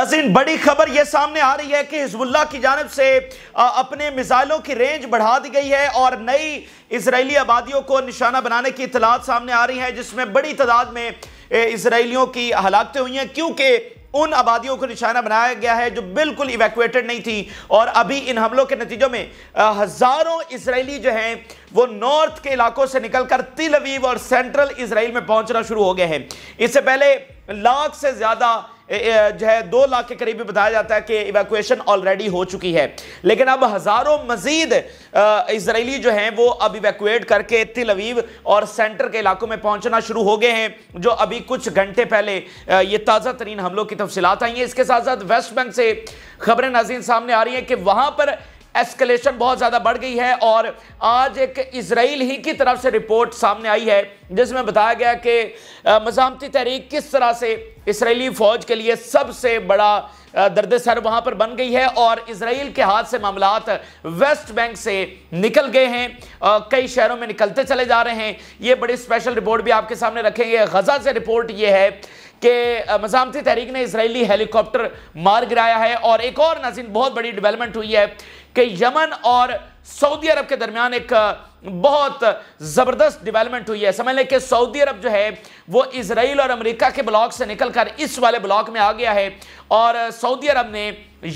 नाजीन बड़ी खबर यह सामने आ रही है कि हिजबुल्ला की जानब से अपने मिसाइलों की रेंज बढ़ा दी गई है और नई इसराइली आबादियों को निशाना बनाने की इतलात सामने आ रही है जिसमें बड़ी तादाद में इसराइलियों की हलाकतें हुई हैं क्योंकि उन आबादियों को निशाना बनाया गया है जो बिल्कुल इवैक्यूएटेड नहीं थी और अभी इन हमलों के नतीजों में हज़ारों इसराइली जो हैं वो नॉर्थ के इलाकों से निकलकर तिलवीव और सेंट्रल इसराइल में पहुंचना शुरू हो गए हैं इससे पहले लाख से ज़्यादा जो है दो लाख के करीब बताया जाता है कि इवैक्यूएशन ऑलरेडी हो चुकी है लेकिन अब हज़ारों मजीद इसराइली जो हैं वो अब इवैक्यूएट करके तिलवीव और सेंटर के इलाकों में पहुंचना शुरू हो गए हैं जो अभी कुछ घंटे पहले ये ताज़ा तरीन हमलों की तफसीत आई हैं इसके साथ साथ वेस्ट बैंक से खबरें नाजीन सामने आ रही हैं कि वहाँ पर एस्केलेशन बहुत ज़्यादा बढ़ गई है और आज एक इसराइल ही की तरफ से रिपोर्ट सामने आई है जिसमें बताया गया कि मजामती तहरीक किस तरह से इसराइली फ़ौज के लिए सबसे बड़ा दर्द सर वहाँ पर बन गई है और इसराइल के हाथ से मामला वेस्ट बैंक से निकल गए हैं कई शहरों में निकलते चले जा रहे हैं ये बड़ी स्पेशल रिपोर्ट भी आपके सामने रखेंगे गजा से रिपोर्ट ये है कि मजामती तहरीक ने इसराइली हेलीकॉप्टर मार गिराया है और एक और नाजिन बहुत बड़ी डेवलपमेंट हुई है कि यमन और सऊदी अरब के दरमियान एक बहुत ज़बरदस्त डेवलपमेंट हुई है समझ लें कि सऊदी अरब जो है वो इसराइल और अमेरिका के ब्लॉक से निकलकर इस वाले ब्लॉक में आ गया है और सऊदी अरब ने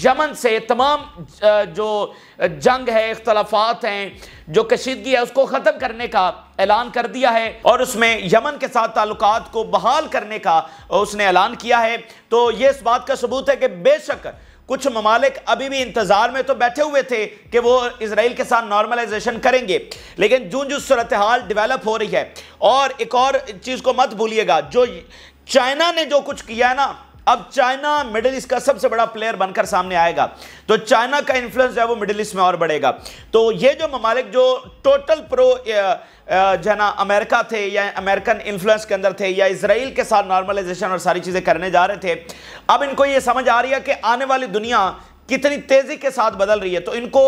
यमन से तमाम जो जंग है इख्तलाफात हैं जो कशीदगी है उसको ख़त्म करने का ऐलान कर दिया है और उसमें यमन के साथ ताल्लुक को बहाल करने का उसने ऐलान किया है तो ये इस बात का सबूत है कि बेशक कुछ ममालिक अभी भी इंतजार में तो बैठे हुए थे कि वो इसराइल के साथ नॉर्मलाइजेशन करेंगे लेकिन जून जो सूरत हाल डिवेलप हो रही है और एक और चीज़ को मत भूलिएगा जो चाइना ने जो कुछ किया है ना अब चाइना मिडिल ईस्ट का सबसे बड़ा प्लेयर बनकर सामने आएगा तो चाइना का इन्फ्लुएंस है वो मिडिल ईस्ट में और बढ़ेगा तो ये जो ममालिक जो टोटल प्रो जो है ना अमेरिका थे या अमेरिकन इन्फ्लुएंस के अंदर थे या इसराइल के साथ नॉर्मलाइजेशन और सारी चीज़ें करने जा रहे थे अब इनको ये समझ आ रही है कि आने वाली दुनिया कितनी तेज़ी के साथ बदल रही है तो इनको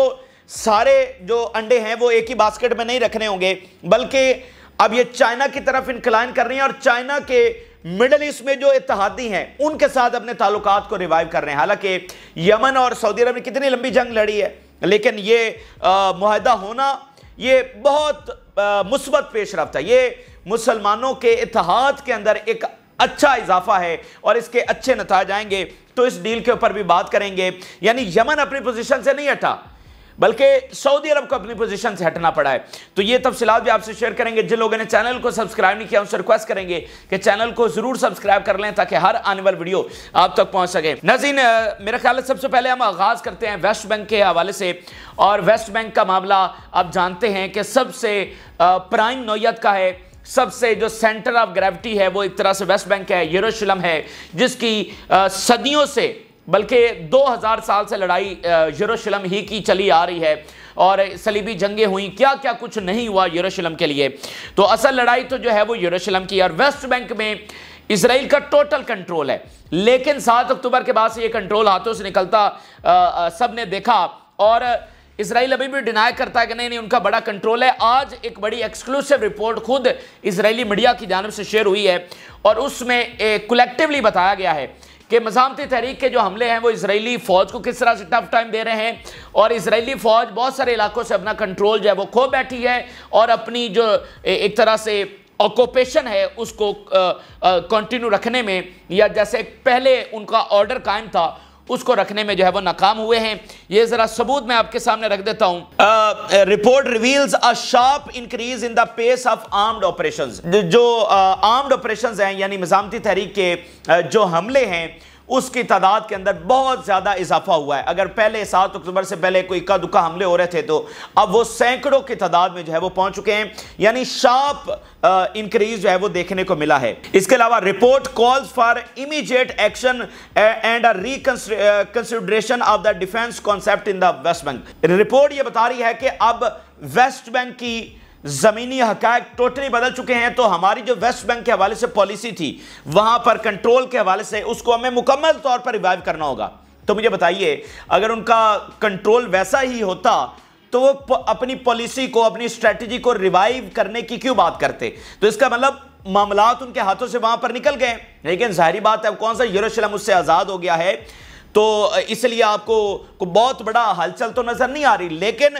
सारे जो अंडे हैं वो एक ही बास्केट में नहीं रखने होंगे बल्कि अब ये चाइना की तरफ इंक्लाइन कर रही है और चाइना के मिडल ईस्ट में जो इतिहादी हैं उनके साथ अपने ताल्लुकात को रिवाइव कर रहे हैं हालांकि यमन और सऊदी अरब ने कितनी लंबी जंग लड़ी है लेकिन ये माहदा होना ये बहुत मुस्बत पेश रफ्त है ये मुसलमानों के इतिहाद के अंदर एक अच्छा इजाफा है और इसके अच्छे नतज आएंगे तो इस डील के ऊपर भी बात करेंगे यानी यमन अपनी पोजीशन से नहीं हटा बल्कि सऊदी अरब को अपनी पोजीशन से हटना पड़ा है तो ये तफसलत भी आपसे शेयर करेंगे जिन लोगों ने चैनल को सब्सक्राइब नहीं किया उनसे रिक्वेस्ट करेंगे कि चैनल को ज़रूर सब्सक्राइब कर लें ताकि हर आने वाली वीडियो आप तक पहुँच सके नजीन मेरे ख्याल सबसे पहले हम आगाज़ करते हैं वेस्ट बैंक के हवाले से और वेस्ट बैंक का मामला आप जानते हैं कि सबसे प्राइम नोयत का है सबसे जो सेंटर ऑफ ग्रेविटी है वो एक तरह से वेस्ट बैंक है यरूशलम है जिसकी सदियों से बल्कि 2000 साल से लड़ाई यरूशलेम ही की चली आ रही है और सलीबी जंगें हुई क्या क्या कुछ नहीं हुआ यरूशलेम के लिए तो असल लड़ाई तो जो है वो यरूशलेम की और वेस्ट बैंक में इसराइल का टोटल कंट्रोल है लेकिन सात अक्टूबर के बाद से ये कंट्रोल हाथों से निकलता सब ने देखा और इसराइल अभी भी डिनाई करता है कि नहीं नहीं उनका बड़ा कंट्रोल है आज एक बड़ी एक्सक्लूसिव रिपोर्ट खुद इसराइली मीडिया की जानब से शेयर हुई है और उसमें कुलेक्टिवली बताया गया है कि मजामती तहरीक के जो हमले हैं वो इसराइली फ़ौज को किस तरह से टफ टाइम दे रहे हैं और इसराइली फ़ौज बहुत सारे इलाकों से अपना कंट्रोल जो है वो खो बैठी है और अपनी जो एक तरह से ऑक्योपेशन है उसको कंटिन्यू रखने में या जैसे पहले उनका ऑर्डर कायम था उसको रखने में जो है वो नाकाम हुए हैं ये जरा सबूत मैं आपके सामने रख देता हूं report reveals a sharp increase in the pace of armed operations जो आर्म्ड uh, ऑपरेशंस हैं यानी मजामती तहरीक के uh, जो हमले हैं उसकी तादाद के अंदर बहुत ज़्यादा इजाफा हुआ है अगर पहले सात अक्टूबर से पहले कोई इक्का दुक्का हमले हो रहे थे तो अब वो सैकड़ों की तादाद में जो है वो पहुंच चुके हैं यानी शार्प इंक्रीज जो है वो देखने को मिला है इसके अलावा report calls for immediate action and reconsideration of the defence concept in the West Bank report यह बता रही है कि अब वेस्ट बैंक की ज़मीनी हक टोटली बदल चुके हैं तो हमारी जो वेस्ट बैंक के हवाले से पॉलिसी थी वहां पर कंट्रोल के हवाले से उसको हमें मुकम्मल तौर पर रिवाइव करना होगा तो मुझे बताइए अगर उनका कंट्रोल वैसा ही होता तो वो अपनी पॉलिसी को अपनी स्ट्रेटजी को रिवाइव करने की क्यों बात करते तो इसका मतलब मामला उनके हाथों से वहां पर निकल गए लेकिन जाहरी बात है कौन सा यरूशलेम उससे आज़ाद हो गया है तो इसलिए आपको बहुत बड़ा हलचल तो नज़र नहीं आ रही लेकिन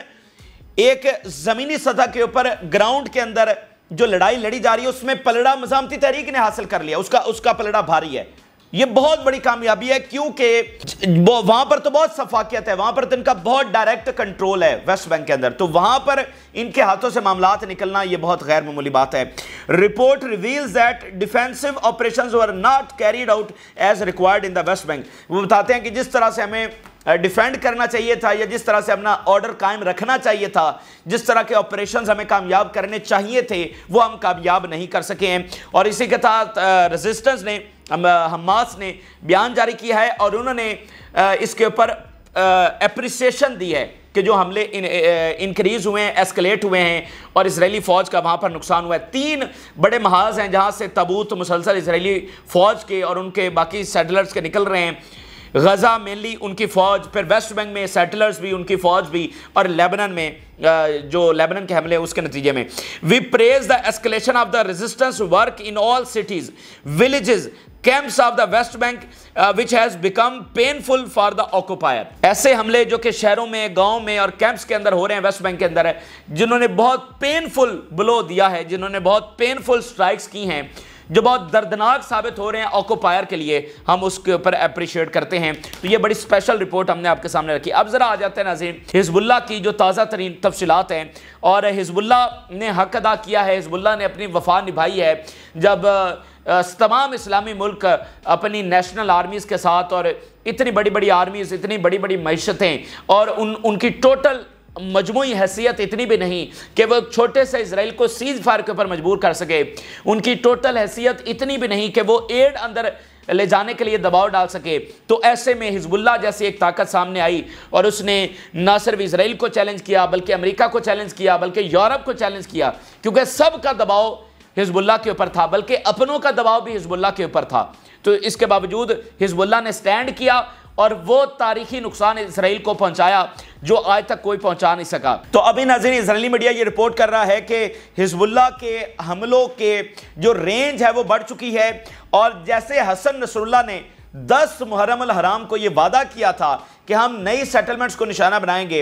एक जमीनी सतह के ऊपर ग्राउंड के अंदर जो लड़ाई लड़ी जा रही है उसमें पलड़ा मजामती तहरीक ने हासिल कर लिया उसका उसका पलड़ा भारी है ये बहुत बड़ी कामयाबी है क्योंकि वहां पर तो बहुत सफाकियत है वहां पर तो इनका बहुत डायरेक्ट कंट्रोल है वेस्ट बैंक के अंदर तो वहां पर इनके हाथों से मामला निकलना ये बहुत गैर मामूली बात है report reveals that defensive operations were not carried out as required in the West Bank वो बताते हैं कि जिस तरह से हमें डिफेंड करना चाहिए था या जिस तरह से अपना ऑर्डर कायम रखना चाहिए था जिस तरह के ऑपरेशन हमें कामयाब करने चाहिए थे वो हम कामयाब नहीं कर सके हैं और इसी के साथ रजिस्टेंस ने हमास ने बयान जारी किया है और उन्होंने इसके ऊपर अप्रिसिएशन दी है कि जो हमले इन, इंक्रीज हुए हैं एस्केलेट हुए हैं और इसराइली फ़ौज का वहाँ पर नुकसान हुआ है तीन बड़े महाज हैं जहाँ से तबूत मुसलसल इसराइली फ़ौज के और उनके बाकी सेटलर्स के निकल रहे हैं गज़ा मेनली उनकी फ़ौज फिर वेस्ट बैंक में सेटलर्स भी उनकी फ़ौज भी और लेबनन में जो लेबनन के हमले उसके नतीजे में we praise the escalation of the resistance work in all cities villages camps of the West Bank which has become painful for the occupier ऐसे हमले जो कि शहरों में गाँव में और कैंप्स के अंदर हो रहे हैं वेस्ट बैंक के अंदर है जिन्होंने बहुत पेनफुल ब्लो दिया है जिन्होंने बहुत पेनफुल स्ट्राइक्स की हैं जो बहुत दर्दनाक साबित हो रहे हैं ऑकोपायर के लिए हम उसके ऊपर अप्रिशिएट करते हैं तो ये बड़ी स्पेशल रिपोर्ट हमने आपके सामने रखी अब ज़रा आ जाते हैं नाजीन हिजबुल्ला की जो ताज़ा तरीन तफसलत हैं और हिजबुल्ला ने हक अदा किया है हिजबुल्ला ने अपनी वफा निभाई है जब तमाम इस्लामी मुल्क अपनी नेशनल आर्मीज़ के साथ और इतनी बड़ी बड़ी आर्मीज़ इतनी बड़ी बड़ी मीशतें और उन उनकी टोटल मजमू हैसियत इतनी भी नहीं कि वह छोटे से इसराइल को सीज फायर के ऊपर मजबूर कर सके उनकी टोटल हैसियत इतनी भी नहीं कि वो एड अंदर ले जाने के लिए दबाव डाल सके तो ऐसे में हिजबुल्ला जैसी एक ताकत सामने आई और उसने ना सिर्फ इसराइल को चैलेंज किया बल्कि अमेरिका को चैलेंज किया बल्कि यूरोप को चैलेंज किया क्योंकि सब का दबाव हिजबुल्ला के ऊपर था बल्कि अपनों का दबाव भी हिजबुल्ला के ऊपर था तो इसके बावजूद हिजबुल्ला ने स्टैंड किया और वो तारीखी नुकसान इसराइल को पहुंचाया जो आज तक कोई पहुंचा नहीं सका तो अभी नजर इसराइली मीडिया ये रिपोर्ट कर रहा है कि हिजबुल्ला के हमलों के जो रेंज है वो बढ़ चुकी है और जैसे हसन नसरुल्ला ने दस मुहरम हराम को ये वादा किया था कि हम नई सेटलमेंट्स को निशाना बनाएंगे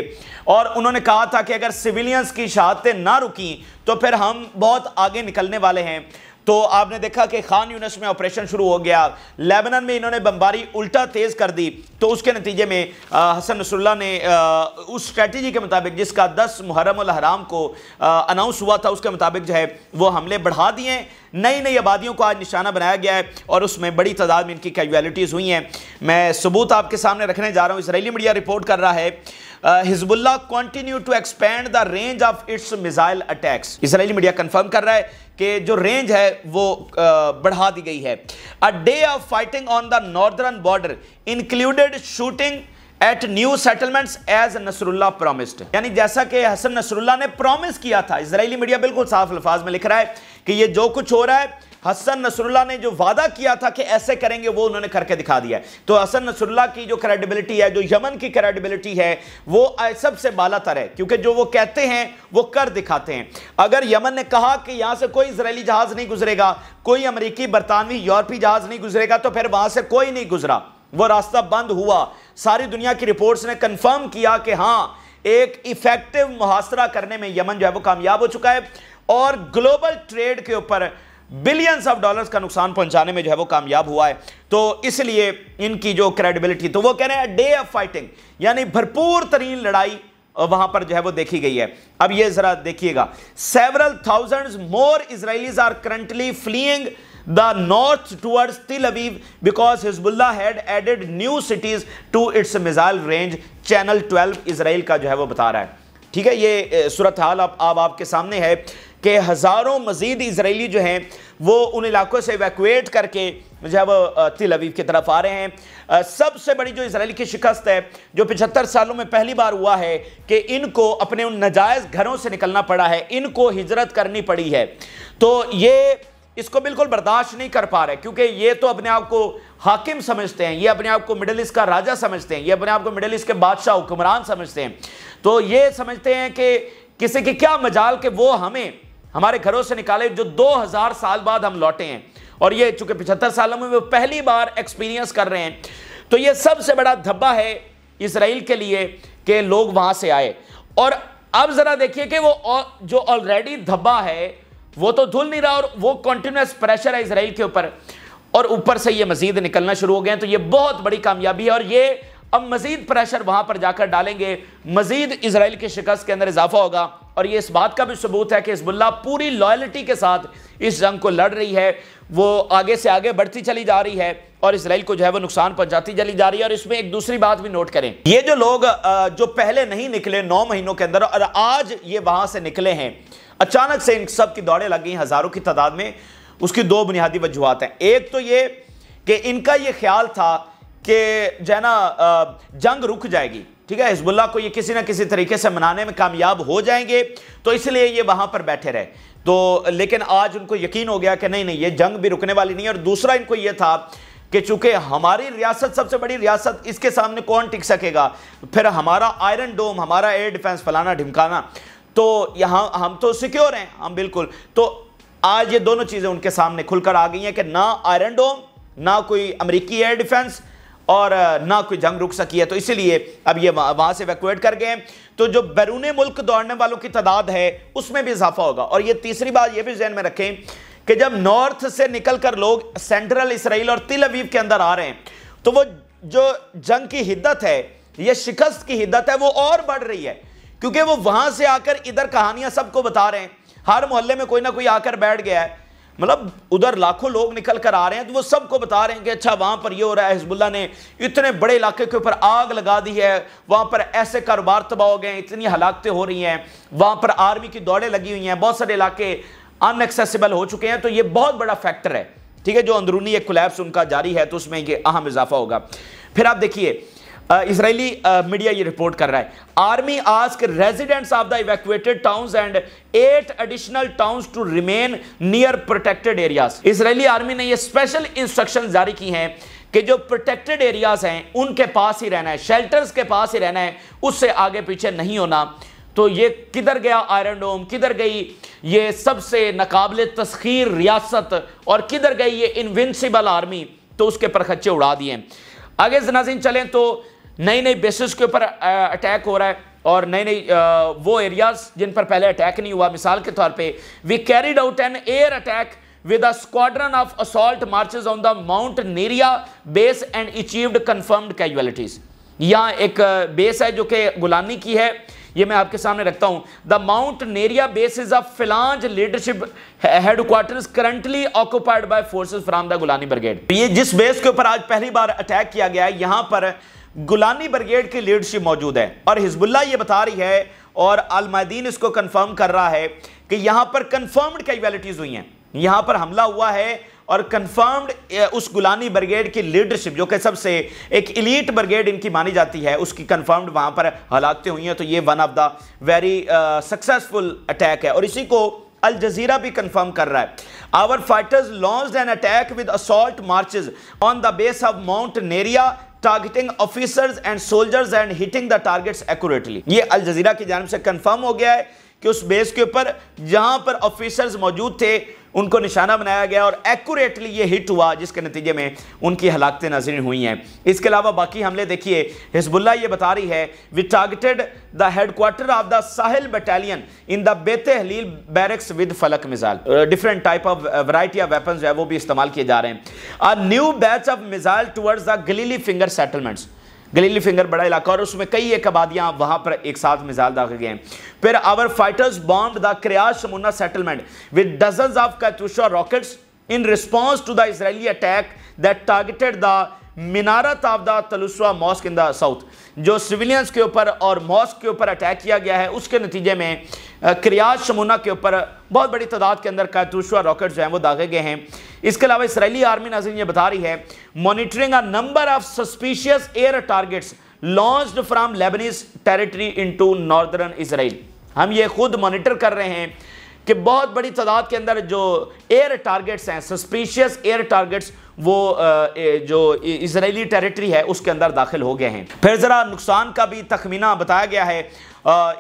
और उन्होंने कहा था कि अगर सिविलियंस की शहादतें ना रुकी तो फिर हम बहुत आगे निकलने वाले हैं तो आपने देखा कि खान यूनस में ऑपरेशन शुरू हो गया लेबनन में इन्होंने बमबारी उल्टा तेज कर दी तो उसके नतीजे में आ, हसन नसुल्ला ने आ, उस स्ट्रेटजी के मुताबिक जिसका 10 मुहरम हराम को अनाउंस हुआ था उसके मुताबिक जो है वो हमले बढ़ा दिए नई नई आबादियों को आज निशाना बनाया गया है और उसमें बड़ी तादाद में इनकी कैजुअलिटीज़ हुई हैं मैं सबूत आपके सामने रखने जा रहा हूँ इसराइली मीडिया रिपोर्ट कर रहा है Hezbollah continue to expand the range of its missile attacks Israeli media confirm कर रहा है कि जो रेंज है वो बढ़ा दी गई है a day of fighting on the northern border included shooting at new settlements as Nasrallah promised यानी जैसा कि हसन नसरुल्ला ने प्रोमिस किया था इसराइली मीडिया बिल्कुल साफ अल्फाज में लिख रहा है कि ये जो कुछ हो रहा है हसन नसरुल्ला ने जो वादा किया था कि ऐसे करेंगे वो उन्होंने करके दिखा दिया तो हसन नसरुल्ला की जो क्रेडिबिलिटी है जो यमन की क्रेडिबिलिटी है वो सबसे बाला तर है क्योंकि जो वो कहते हैं वो कर दिखाते हैं अगर यमन ने कहा कि यहाँ से कोई इसराइली जहाज नहीं गुजरेगा कोई अमरीकी बरतानवी यूरोपीय जहाज नहीं गुजरेगा तो फिर वहां से कोई नहीं गुजरा वो रास्ता बंद हुआ सारी दुनिया की रिपोर्ट्स ने कंफर्म किया कि हाँ एक इफेक्टिव मुहासरा करने में यमन जो है वो कामयाब हो चुका है और ग्लोबल ट्रेड के ऊपर बिलियंस ऑफ डॉलर्स का नुकसान पहुंचाने में जो है वो कामयाब हुआ है तो इसलिए इनकी जो क्रेडिबिलिटी तो वो कह रहे हैं डे ऑफ फाइटिंग यानी भरपूर तरीन लड़ाई वहां पर जो है वो देखी गई है अब ये जरा देखिएगा several thousand more Israelis are currently fleeing the north towards Tel Aviv because Hezbollah had added new cities to its missile range channel twelve Israel का जो है वो बता रहा है ठीक है ये सूरत हाल अब आप, आपके सामने है कि हज़ारों मज़ीद इसराइली जो हैं वो उन इलाकों से वैकुएट करके जो है वो तिलवीव की तरफ आ रहे हैं सबसे बड़ी जो इसराइल की शिकस्त है जो पिछहत्तर सालों में पहली बार हुआ है कि इनको अपने उन नजायज़ घरों से निकलना पड़ा है इनको हिजरत करनी पड़ी है तो ये इसको बिल्कुल बर्दाश्त नहीं कर पा रहे क्योंकि ये तो अपने आप को हाकिम समझते हैं ये अपने आप को मिडल ईस्ट का राजा समझते हैं ये अपने आप को मिडल ईस्ट के बादशाह हुक्मरान समझते हैं तो ये समझते हैं कि किसी की क्या मजाल के वो हमें हमारे घरों से निकाले जो 2000 साल बाद हम लौटे हैं और ये चूंकि पिछहत्तर सालों में वो पहली बार एक्सपीरियंस कर रहे हैं तो ये सबसे बड़ा धब्बा है इसराइल के लिए कि लोग वहां से आए और अब जरा देखिए कि वो जो ऑलरेडी धब्बा है वो तो धुल नहीं रहा और वो कॉन्टिन्यूस प्रेशर है इसराइल के ऊपर और ऊपर से ये मजीद निकलना शुरू हो गए तो ये बहुत बड़ी कामयाबी है और ये अब मजीद प्रेशर वहां पर जाकर डालेंगे मजीद इसराइल की शिकस्त के अंदर इजाफा होगा और ये इस बात का भी सबूत है कि हिजबुल्ला पूरी लॉयल्टी के साथ इस जंग को लड़ रही है वो आगे से आगे बढ़ती चली जा रही है और इसराइल को जो है वो नुकसान पहुंचाती चली जा रही है और इसमें एक दूसरी बात भी नोट करें ये जो लोग जो पहले नहीं निकले नौ महीनों के अंदर और आज ये वहां से निकले हैं अचानक से इन सब की दौड़ें लग गई हज़ारों की तादाद में उसकी दो बुनियादी वजूहत हैं एक तो ये कि इनका ये ख्याल था कि जो है ना जंग रुक जाएगी ठीक है हिजबुल्ला को ये किसी ना किसी तरीके से मनाने में कामयाब हो जाएंगे तो इसलिए ये वहाँ पर बैठे रहे तो लेकिन आज उनको यकीन हो गया कि नहीं नहीं ये जंग भी रुकने वाली नहीं है और दूसरा इनको ये था कि चूंकि हमारी रियासत सबसे बड़ी रियासत इसके सामने कौन टिक सकेगा फिर हमारा आयरन डोम हमारा एयर डिफेंस फलाना ढिमकाना तो यहाँ हम तो सिक्योर हैं हम बिल्कुल तो आज ये दोनों चीज़ें उनके सामने खुलकर आ गई हैं कि ना आयरन डोम ना कोई अमरीकी एयर डिफेंस और ना कोई जंग रुक सकी है तो इसीलिए अब ये वहाँ से वैक्यूएट कर गए तो जो बैरून मुल्क दौड़ने वालों की तादाद है उसमें भी इजाफा होगा और ये तीसरी बात ये भी जहन में रखें कि जब नॉर्थ से निकल कर लोग सेंट्रल इसराइल और तिल अवीव के अंदर आ रहे हैं तो वो जो जंग की हिद्दत है यह शिकस्त की हिद्दत है वो और बढ़ रही है क्योंकि वो वहां से आकर इधर कहानियाँ सबको बता रहे हैं हर मोहल्ले में कोई ना कोई आकर बैठ गया है मतलब उधर लाखों लोग निकल कर आ रहे हैं तो वो सबको बता रहे हैं कि अच्छा वहाँ पर ये हो रहा है हिजबुल्ला ने इतने बड़े इलाके के ऊपर आग लगा दी है वहाँ पर ऐसे कारोबार तबाह हो गए इतनी हलाकतें हो रही हैं वहाँ पर आर्मी की दौड़ें लगी हुई हैं बहुत सारे इलाके अनएक्सेसिबल हो चुके हैं तो ये बहुत बड़ा फैक्टर है ठीक है जो अंदरूनी एक कोलैप्स उनका जारी है तो उसमें ये अहम इजाफा होगा फिर आप देखिए इसराइली uh, मीडिया uh, ये रिपोर्ट कर रहा है army ask residents of the evacuated towns and eight additional towns to remain near protected areas Israeli army ने ये स्पेशल इंस्ट्रक्शन जारी की हैं कि जो प्रोटेक्टेड एरियाज हैं उनके पास ही रहना है शेल्टर्स के पास ही रहना है उससे आगे पीछे नहीं होना तो ये किधर गया आयरन डोम किधर गई ये सबसे नाकबले तस्खीर रियासत और किधर गई ये इनविंसिबल आर्मी तो उसके परखच्चे उड़ा दिए आगे जनाजिन चलें तो नई नई बेसिस के ऊपर अटैक हो रहा है और नई नई वो एरियाज जिन पर पहले अटैक नहीं हुआ मिसाल के तौर पे we carried out an air attack with a squadron of assault marches on the Mount Neria base and achieved confirmed casualties यहाँ एक बेस है जो कि गुलानी की है ये मैं आपके सामने रखता हूँ the Mount Neria base is a phalanx leadership headquarter currently occupied by force from the Golani brigade ये जिस बेस के ऊपर आज पहली बार अटैक किया गया है यहाँ पर गुलानी ब्रिगेड की लीडरशिप मौजूद है और हिजबुल्ला ये बता रही है और अलमादीन इसको कंफर्म कर रहा है कि यहां पर कन्फर्म्ड कैजुअलिटीज हुई हैं यहाँ पर हमला हुआ है और कन्फर्म्ड उस गुलानी ब्रिगेड की लीडरशिप जो कि सबसे एक इलीट ब्रिगेड इनकी मानी जाती है उसकी कन्फर्म्ड वहां पर हलाकते हुई हैं तो ये one of the very successful attack है और इसी को अल जजीरा भी कंफर्म कर रहा है our fighters launch an attack with assault marches on the base of Mount Neria targeting officers and soldiers and hitting the targets accurately ये अल जजीरा की जानब से कंफर्म हो गया है कि उस बेस के ऊपर जहां पर ऑफिसर्स मौजूद थे उनको निशाना बनाया गया और एक्यूरेटली ये हिट हुआ जिसके नतीजे में उनकी हलाकतें नजरें हुई हैं इसके अलावा बाकी हमले देखिए हिजबुल्ला ये बता रही है we targeted the headquarters of the साहिल बटालियन इन द बेतहलील बैरक्स विद फलक missile different type of variety of weapon जो है वो भी इस्तेमाल किए जा रहे हैं a new batch of missile towards the Galilee finger settlements Galilee finger बड़ा इलाका और उसमें कई एक आबादियां वहां पर एक साथ मिसाल दागे गए हैं फिर our fighters bomb the Kiryat Shmona settlement with dozen of Katyusha rockets in response to the Israeli attack that targeted the मीनारा ताबदा तलुसवा मॉस्क इन द साउथ जो सिविलियंस के ऊपर और मॉस्क के ऊपर अटैक किया गया है उसके नतीजे में क्रियाज शमुना के ऊपर बहुत बड़ी तादाद के अंदर कैतुशवा रॉकेट जो हैं वो दागे गए हैं इसके अलावा इसराइली आर्मी नजर ये बता रही है monitoring a number of suspicious air targets launch from Lebanese territory into northern Israel हम ये खुद मॉनिटर कर रहे हैं कि बहुत बड़ी तादाद के अंदर जो एयर टारगेट्स हैं सस्पिशियस एयर टारगेट्स वो जो इसराइली टेरिटरी है उसके अंदर दाखिल हो गए हैं फिर ज़रा नुकसान का भी तखमीना बताया गया है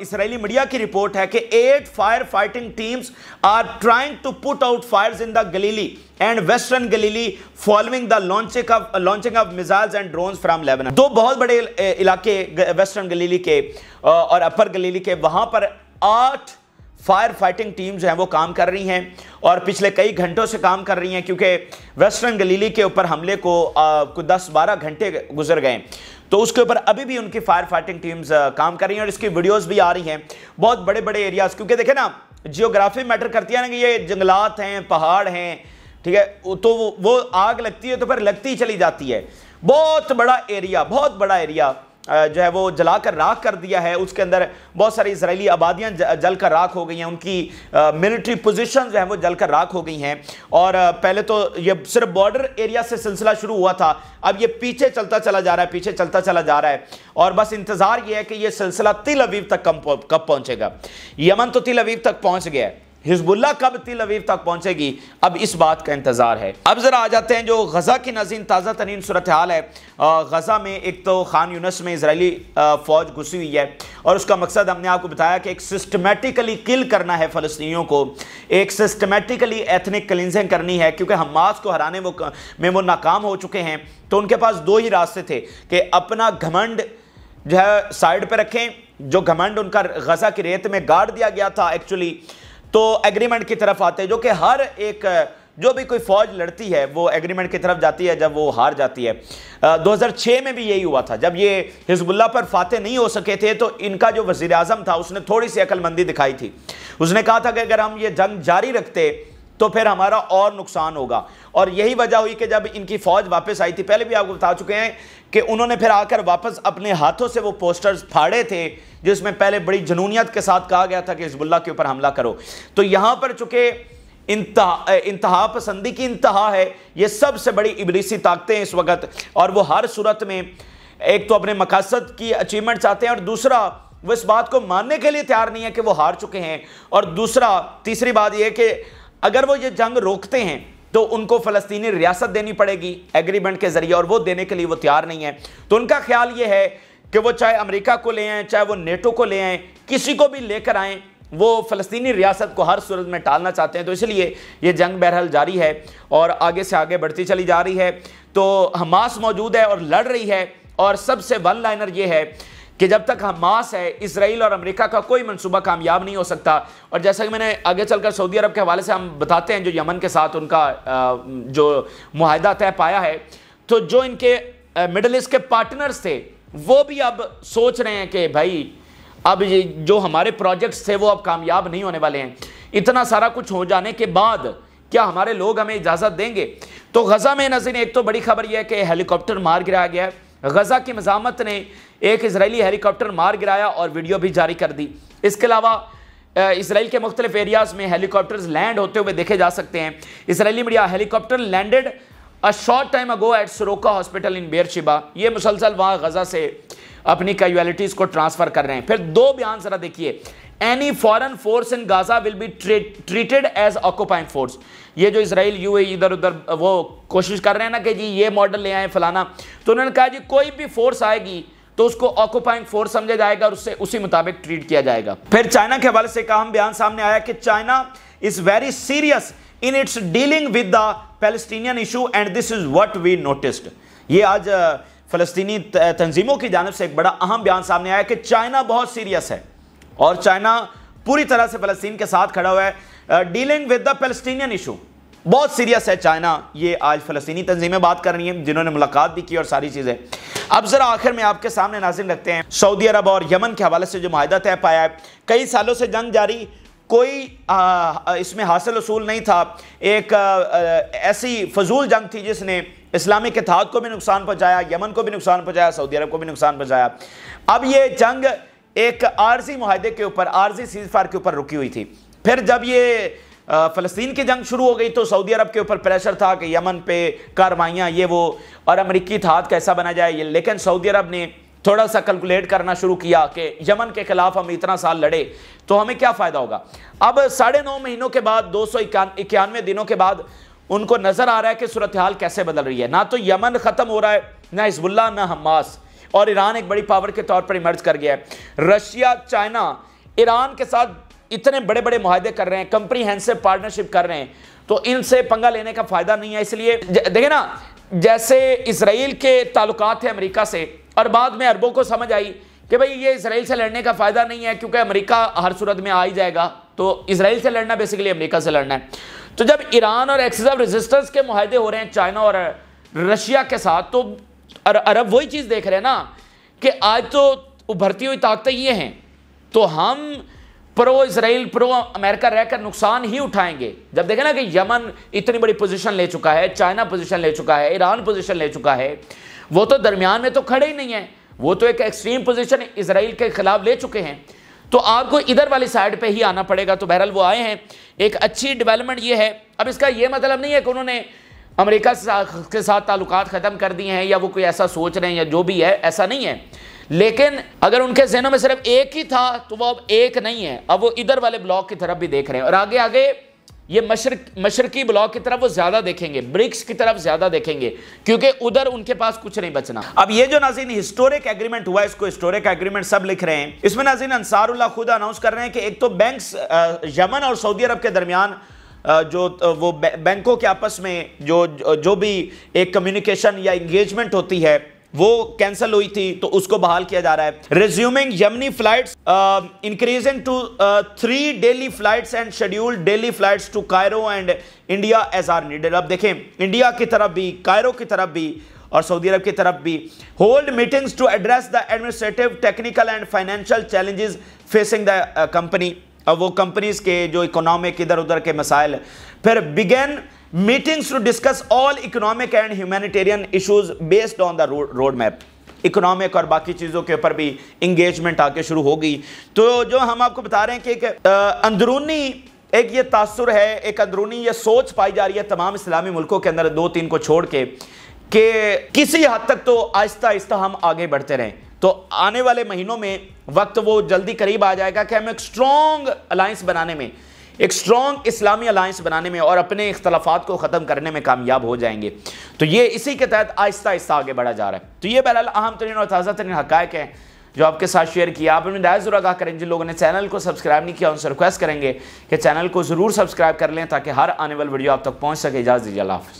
इसराइली मीडिया की रिपोर्ट है कि eight fire fighting teams are trying to put out fires in the Galilee and western Galilee following the launching of launching of missiles and drone from Lebanon दो बहुत बड़े इलाके वेस्टर्न गलीली के और अपर गलीली के वहां पर आठ फायर फाइटिंग टीम जो है वो काम कर रही हैं और पिछले कई घंटों से काम कर रही हैं क्योंकि वेस्टर्न गलीली के ऊपर हमले को दस बारह घंटे गुजर गए तो उसके ऊपर अभी भी उनकी फायर फाइटिंग टीम्स काम कर रही हैं और इसकी वीडियोस भी आ रही हैं बहुत बड़े बड़े एरियाज क्योंकि देखें ना जियोग्राफी मैटर करती है ना कि ये जंगलात हैं पहाड़ हैं ठीक है तो वो आग लगती है तो फिर लगती ही चली जाती है बहुत बड़ा एरिया बहुत बड़ा एरिया जो है वो जलाकर राख कर दिया है उसके अंदर बहुत सारी इसराइली आबादियाँ जल कर राख हो गई हैं उनकी मिलिट्री पोजीशंस जो है वो जल कर राख हो गई हैं और पहले तो ये सिर्फ बॉर्डर एरिया से सिलसिला शुरू हुआ था अब ये पीछे चलता चला जा रहा है पीछे चलता चला जा रहा है और बस इंतज़ार ये है कि ये सिलसिला तिल अवीब तक कम कब पहुँचेगा यमन तो तिल अवीब तक पहुँच गया है हिजबुल्ला कब तिल अवीव तक पहुंचेगी अब इस बात का इंतज़ार है अब ज़रा आ जाते हैं जो गज़ा की नजीन ताज़ा तरीन सूरत हाल है गज़ा में एक तो खान यूनस में इसराइली फ़ौज घुसी हुई है और उसका मकसद हमने आपको बताया कि एक सिस्टमेटिकली किल करना है फ़लस्तियों को एक सिस्टमेटिकली एथनिक क्लिनजिंग करनी है क्योंकि हमास को हराने वो में वो नाकाम हो चुके हैं तो उनके पास दो ही रास्ते थे कि अपना घमंड जो है साइड पर रखें जो घमंड उनका गज़ा की रेत में गाड़ दिया गया था एक्चुअली तो एग्रीमेंट की तरफ आते हैं जो कि हर एक जो भी कोई फौज लड़ती है वो एग्रीमेंट की तरफ जाती है जब वो हार जाती है आ, 2006 में भी यही हुआ था जब ये हिजबुल्ला पर फाते नहीं हो सके थे तो इनका जो वजीर था उसने थोड़ी सी अकलमंदी दिखाई थी उसने कहा था कि अगर हम ये जंग जारी रखते तो फिर हमारा और नुकसान होगा और यही वजह हुई कि जब इनकी फ़ौज वापस आई थी पहले भी आपको बता चुके हैं कि उन्होंने फिर आकर वापस अपने हाथों से वो पोस्टर्स फाड़े थे जिसमें पहले बड़ी जनूनीत के साथ कहा गया था कि हिजबुल्ला के ऊपर हमला करो तो यहाँ पर चूँकि इंतहा इंतहा पसंदी की इंतहा है ये सबसे बड़ी इबलीसी ताकतें इस वक्त और वो हर सूरत में एक तो अपने मकासद की अचीवमेंट चाहते हैं और दूसरा वो इस बात को मानने के लिए तैयार नहीं है कि वो हार चुके हैं और दूसरा तीसरी बात यह कि अगर वो ये जंग रोकते हैं तो उनको फलस्तीनी रियासत देनी पड़ेगी एग्रीमेंट के जरिए और वो देने के लिए वो तैयार नहीं है तो उनका ख्याल ये है कि वो चाहे अमेरिका को ले आए चाहे वो नेटो को ले आए किसी को भी लेकर आए वो फ़लस्तीनी रियासत को हर सूरत में टालना चाहते हैं तो इसलिए ये जंग बहरहाल जारी है और आगे से आगे बढ़ती चली जा रही है तो हमास मौजूद है और लड़ रही है और सबसे वन लाइनर यह है कि जब तक हमास है इसराइल और अमेरिका का कोई मनसूबा कामयाब नहीं हो सकता और जैसा कि मैंने आगे चलकर सऊदी अरब के हवाले से हम बताते हैं जो यमन के साथ उनका जो माहदा तय पाया है तो जो इनके मिडल ईस्ट के पार्टनर्स थे वो भी अब सोच रहे हैं कि भाई अब जो हमारे प्रोजेक्ट्स थे वो अब कामयाब नहीं होने वाले हैं इतना सारा कुछ हो जाने के बाद क्या हमारे लोग हमें इजाज़त देंगे तो गज़ा में नजर एक तो बड़ी खबर यह है कि हेलीकॉप्टर मार गिराया गया है गजा की मजामत ने एक इसराइली हेलीकॉप्टर मार गिराया और वीडियो भी जारी कर दी इसके अलावा इसराइल के मुख्तलिफ एरियाज़ में हेलीकॉप्टर्स लैंड होते हुए देखे जा सकते हैं Israeli media helicopter landed a short time ago at Soroka hospital in Beersheba ये मुसलसल वहाँ गजा से अपनी कैजुअलिटीज़ को ट्रांसफ़र कर रहे हैं फिर दो बयान ज़रा देखिए any foreign force in Gaza will be treated as occupying force ये जो इसराइल यू इधर उधर वो कोशिश कर रहे हैं ना कि जी ये मॉडल ले आए फलाना तो उन्होंने कहा जी कोई भी फोर्स आएगी तो उसको ऑक्यूपाइंग फोर्स समझा जाएगा और उससे उसी मुताबिक ट्रीट किया जाएगा फिर चाइना के हवाले से एक अहम बयान सामने आया कि China is very serious in its dealing with the Palestinian issue and this is what we noticed ये आज फ़लस्तनी तंजीमों की जानब से एक बड़ा अहम बयान सामने आया कि चाइना बहुत सीरियस है और चाइना पूरी तरह से फ़लस्तीन के साथ खड़ा हुआ है dealing with the Palestinian issue बहुत सीरियस है चाइना ये आज फ़लस्तनी तंजीमें बात कर रही हैं जिन्होंने मुलाकात भी की और सारी चीज़ें अब ज़रा आखिर में आपके सामने नाजिन रखते हैं सऊदी अरब और यमन के हवाले से जो माहा तय पाया है कई सालों से जंग जारी कोई इसमें हासिल असूल नहीं था एक आ, ऐसी फजूल जंग थी जिसने इस्लामिक इतिहाद को भी नुकसान पहुँचाया यमन को भी नुकसान पहुँचाया सऊदी अरब को भी नुकसान पहुँचाया अब ये जंग एक आर्जी माहे के ऊपर आर्जी सीजफार के ऊपर रुकी हुई थी फिर जब ये फ़लस्तीन की जंग शुरू हो गई तो सऊदी अरब के ऊपर प्रेशर था कि यमन पे कार्रवाइयाँ ये वो और अमरीकी था कैसा बना जाए ये लेकिन सऊदी अरब ने थोड़ा सा कैलकुलेट करना शुरू किया कि यमन के खिलाफ हम इतना साल लड़े तो हमें क्या फ़ायदा होगा अब साढ़े नौ महीनों के बाद दो सौ इक्यानवे दिनों के बाद उनको नज़र आ रहा है कि सूरत हाल कैसे बदल रही है ना तो यमन ख़त्म हो रहा है ना हिजबुल्ला ना हमास और ईरान एक बड़ी पावर के तौर पर इमर्ज कर गया है रशिया चाइना ईरान के साथ इतने बड़े बड़े माहदे कर रहे हैं कंप्रीहेंसिव पार्टनरशिप कर रहे हैं तो इनसे पंगा लेने का फायदा नहीं है इसलिए देखे ना जैसे इसराइल के ताल्लुक थे अमरीका से और बाद में अरबों को समझ आई कि भाई ये इसराइल से लड़ने का फ़ायदा नहीं है क्योंकि अमेरिका हर सूरत में आ ही जाएगा तो इसराइल से लड़ना बेसिकली अमेरिका से लड़ना है तो जब ईरान और एक्सिस ऑफ रेजिस्टेंस के माहदे हो रहे हैं चाइना और रशिया के साथ तो अरब वही चीज़ देख रहे हैं ना कि आज तो उभरती हुई ताकतें ये हैं तो हम प्रो इसराइल प्रो अमेरिका रहकर नुकसान ही उठाएंगे जब देखें ना कि यमन इतनी बड़ी पोजीशन ले चुका है चाइना पोजीशन ले चुका है ईरान पोजीशन ले चुका है वो तो दरमियान में तो खड़े ही नहीं है वो तो एक एक्सट्रीम पोजीशन इसराइल के खिलाफ ले चुके हैं तो आपको इधर वाली साइड पर ही आना पड़ेगा तो बहरहाल वो आए हैं एक अच्छी डिवेलपमेंट ये है अब इसका यह मतलब नहीं है कि उन्होंने अमरीका के साथ ताल्लुक ख़त्म कर दिए हैं या वो कोई ऐसा सोच रहे हैं या जो भी है ऐसा नहीं है लेकिन अगर उनके जहनों में सिर्फ एक ही था तो वो अब एक नहीं है अब वो इधर वाले ब्लॉक की तरफ भी देख रहे हैं और आगे आगे ये मशरक मशरकी ब्लॉक की तरफ वो ज़्यादा देखेंगे ब्रिक्स की तरफ ज़्यादा देखेंगे क्योंकि उधर उनके पास कुछ नहीं बचना अब ये जो नाजीन हिस्टोरिक एग्रीमेंट हुआ इसको हिस्टोरिक एग्रीमेंट सब लिख रहे हैं इसमें नाजीन अंसारुल्ला खुद अनाउंस कर रहे हैं कि एक तो बैंक यमन और सऊदी अरब के दरमियान जो वो बैंकों के आपस में जो जो भी एक कम्युनिकेशन या इंगेजमेंट होती है वो कैंसिल हुई थी तो उसको बहाल किया जा रहा है resuming Yemeni flight increasing to three daily flights and scheduled daily flights to Cairo and India as are needed अब देखें इंडिया की तरफ भी कायरो की तरफ भी और सऊदी अरब की तरफ भी hold meetings to address the administrative technical and financial challenges facing the company वो कंपनीज के जो इकोनॉमिक इधर उधर के मसाइल फिर begin meetings to discuss all economic and humanitarian issues based on the road map economic और बाकी चीज़ों के ऊपर भी इंगेजमेंट आके शुरू हो गई तो जो हम आपको बता रहे हैं कि एक अंदरूनी एक ये तासर है एक अंदरूनी ये सोच पाई जा रही है तमाम इस्लामी मुल्कों के अंदर दो तीन को छोड़ के कि किसी हद तक तो आहिस्ता आहिस्ता हम आगे बढ़ते रहें तो आने वाले महीनों में वक्त वो जल्दी करीब आ जाएगा कि हम एक स्ट्रॉन्ग अलायंस बनाने में एक स्ट्रॉन्ग इस्लामी अलायंस बनाने में और अपने इख्तलाफात को ख़त्म करने में कामयाब हो जाएंगे तो ये इसी के तहत आहिस्ता आहिस्ता आगे बढ़ा जा रहा है तो ये बहरहाल अहम तरीन और ताज़ा तरीन हक़ हैं जो आपके साथ शेयर किया आप उन्हें दायज आगाह करें जिन लोगों ने चैनल को सब्सक्राइब नहीं किया उनसे रिक्वेस्ट करेंगे कि चैनल को ज़रूर सब्सक्राइब कर लें ताकि हर आने वाली वीडियो आप तक पहुँच सके इजाज़ दीजिए अल्लाह